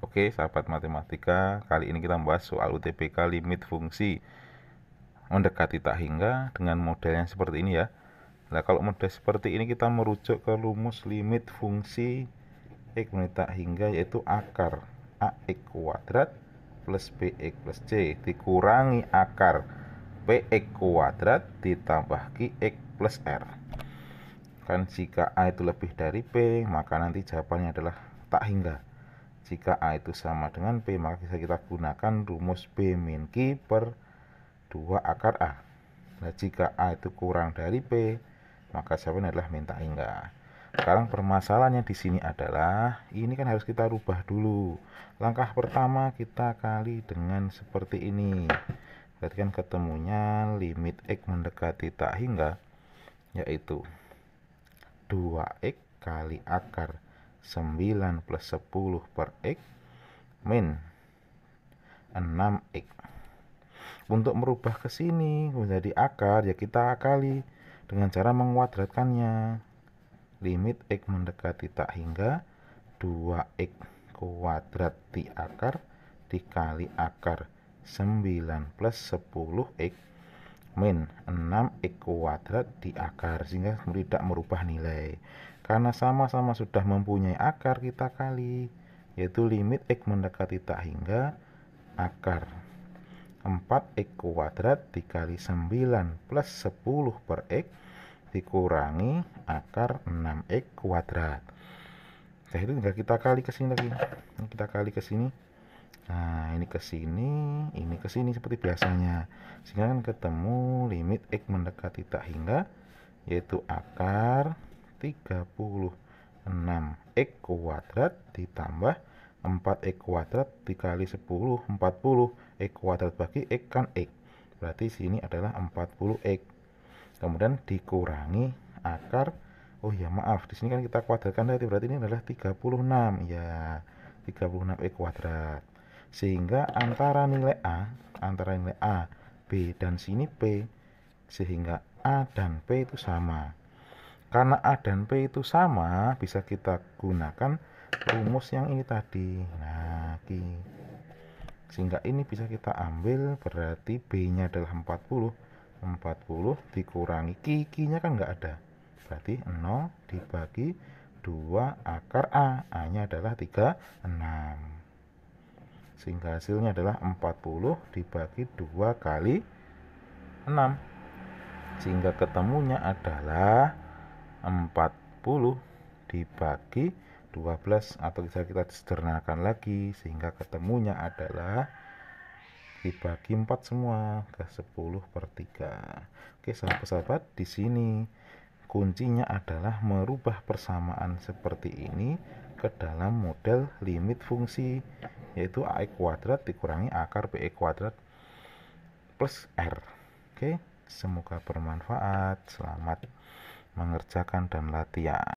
Oke, sahabat matematika, kali ini kita membahas soal UTBK limit fungsi mendekati tak hingga dengan model yang seperti ini ya. Nah, kalau model seperti ini kita merujuk ke rumus limit fungsi x menit tak hingga yaitu akar ax kuadrat plus bx plus c dikurangi akar px kuadrat ditambah qx plus r. Kan jika a itu lebih dari p, maka nanti jawabannya adalah tak hingga. Jika A itu sama dengan P, maka bisa kita gunakan rumus B min Q per 2 akar A. Nah, jika A itu kurang dari P, maka jawabannya adalah minta hingga. Sekarang permasalahannya di sini adalah ini kan harus kita rubah dulu. Langkah pertama kita kali dengan seperti ini. Berarti kan ketemunya limit x mendekati tak hingga yaitu 2x kali akar 9 plus 10 per X min 6X untuk merubah ke sini menjadi akar ya kita akali dengan cara mengkuadratkannya limit X mendekati tak hingga 2X kuadrat di akar dikali akar 9 plus 10X min 6X kuadrat di akar sehingga tidak merubah nilai karena sama-sama sudah mempunyai akar kita kali yaitu limit x mendekati tak hingga akar 4 x kuadrat dikali 9 plus 10 per x dikurangi akar 6x kuadrat Jadi itu tinggal kita kali ke sini lagi kita kali ke sini nah ini ke sini ini ke sini seperti biasanya sehingga kan ketemu limit x mendekati tak hingga yaitu akar 36 X kuadrat ditambah 4 X kuadrat dikali 10 40 X kuadrat bagi X kan X berarti sini adalah 40 X kemudian dikurangi akar oh ya maaf di sini kan kita kuadratkan tadi berarti ini adalah 36 ya 36 X kuadrat sehingga antara nilai A antara nilai A B dan sini P sehingga A dan P itu sama karena A dan P itu sama, bisa kita gunakan rumus yang ini tadi. Nah, Ki. Sehingga ini bisa kita ambil berarti B-nya adalah 40. 40 dikurangi Ki, Ki-nya kan nggak ada. Berarti 0 dibagi 2 akar A. A-nya adalah 3, 6 sehingga hasilnya adalah 40 dibagi 2 kali 6 sehingga ketemunya adalah 40 dibagi 12 atau bisa kita sederhanakan lagi sehingga ketemunya adalah dibagi 4 semua ke 10 per 3 oke sahabat-sahabat di sini kuncinya adalah merubah persamaan seperti ini ke dalam model limit fungsi yaitu a kuadrat dikurangi akar b kuadrat plus R oke semoga bermanfaat selamat mengerjakan dan latihan